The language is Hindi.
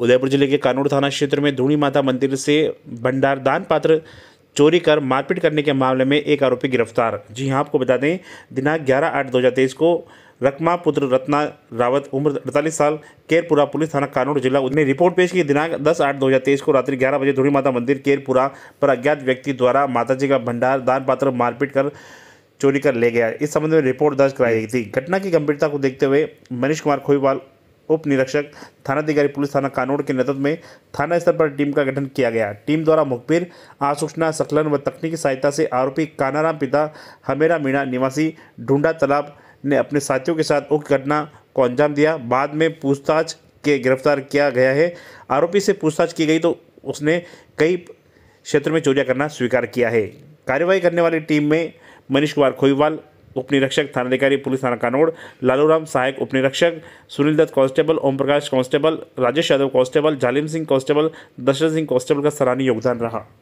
उदयपुर जिले के कानूर थाना क्षेत्र में धूणी माता मंदिर से भंडार दान पात्र चोरी कर मारपीट करने के मामले में एक आरोपी गिरफ्तार जी हाँ आपको बता दें दिनांक ग्यारह आठ दो हज़ार तेईस को रकमा पुत्र रत्ना रावत उम्र अड़तालीस साल केरपुरा पुलिस थाना कानूर जिला ने रिपोर्ट पेश की दिनांक दस आठ दो हज़ार तेईस को रात्रि ग्यारह बजे धूड़ी माता मंदिर केरपुरा पर अज्ञात व्यक्ति द्वारा माताजी का भंडार दान पात्र मारपीट कर चोरी कर ले गया इस संबंध में रिपोर्ट दर्ज कराई गई थी घटना की गंभीरता को देखते हुए मनीष कुमार खोईवाल उप निरीक्षक थानाधिकारी पुलिस थाना कानोड़ के नेतृत्व में थाना स्तर पर टीम का गठन किया गया टीम द्वारा मुखबिर आसूचना सकलन व तकनीकी सहायता से आरोपी कानाराम पिता हमेरा मीणा निवासी ढूंढा तालाब ने अपने साथियों के साथ उक्त घटना को अंजाम दिया बाद में पूछताछ के गिरफ्तार किया गया है आरोपी से पूछताछ की गई तो उसने कई क्षेत्र में चोरियां करना स्वीकार किया है कार्यवाही करने वाली टीम में मनीष कुमार खोईवाल उपनिरीक्षक थानाधिकारी पुलिस थाना कानोड़ लालूराम सहायक उपनिरीक्षक Sunil Dutt constable Om Prakash constable Rajesh Yadav constable Jalim Singh constable Dashrath Singh constable का सराहनीय योगदान रहा